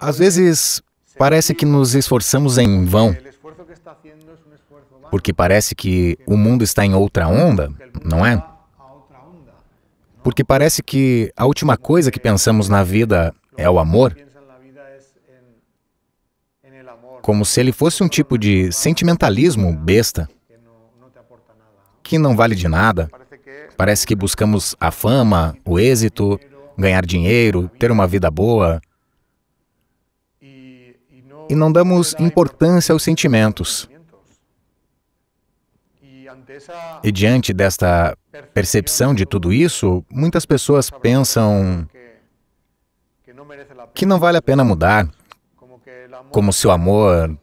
Às vezes, parece que nos esforçamos em vão, porque parece que o mundo está em outra onda, não é? Porque parece que a última coisa que pensamos na vida é o amor, como se ele fosse um tipo de sentimentalismo besta, que não vale de nada. Parece que buscamos a fama, o êxito, ganhar dinheiro, ter uma vida boa, e não damos importância aos sentimentos. E diante desta percepção de tudo isso, muitas pessoas pensam que não vale a pena mudar, como se o amor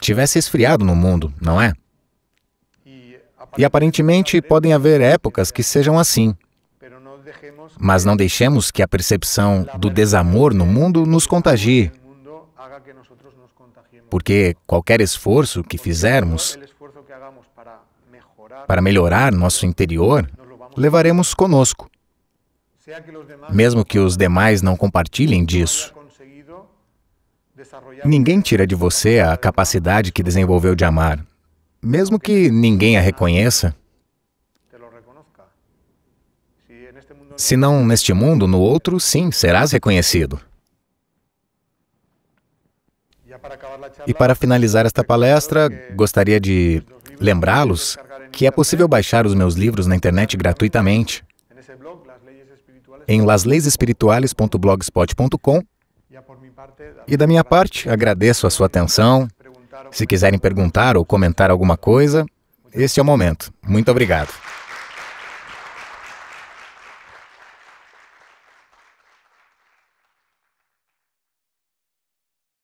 tivesse esfriado no mundo, não é? E aparentemente podem haver épocas que sejam assim. Mas não deixemos que a percepção do desamor no mundo nos contagie porque qualquer esforço que fizermos para melhorar nosso interior, levaremos conosco, mesmo que os demais não compartilhem disso. Ninguém tira de você a capacidade que desenvolveu de amar, mesmo que ninguém a reconheça. Se não neste mundo, no outro, sim, serás reconhecido. E para finalizar esta palestra, gostaria de lembrá-los que é possível baixar os meus livros na internet gratuitamente em lasleisespirituales.blogspot.com. E da minha parte, agradeço a sua atenção. Se quiserem perguntar ou comentar alguma coisa, este é o momento. Muito obrigado.